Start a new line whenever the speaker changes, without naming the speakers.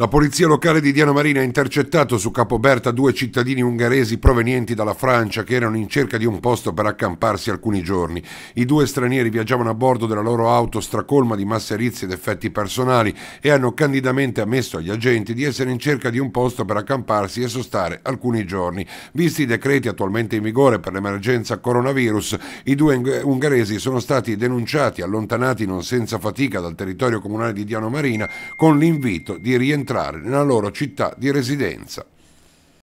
La polizia locale di Diano Marina ha intercettato su Capoberta due cittadini ungheresi provenienti dalla Francia che erano in cerca di un posto per accamparsi alcuni giorni. I due stranieri viaggiavano a bordo della loro auto stracolma di masserizie ed effetti personali e hanno candidamente ammesso agli agenti di essere in cerca di un posto per accamparsi e sostare alcuni giorni. Visti i decreti attualmente in vigore per l'emergenza coronavirus, i due ungheresi sono stati denunciati, allontanati non senza fatica dal territorio comunale di Diano Marina con l'invito di rientrare entrare nella loro città di residenza.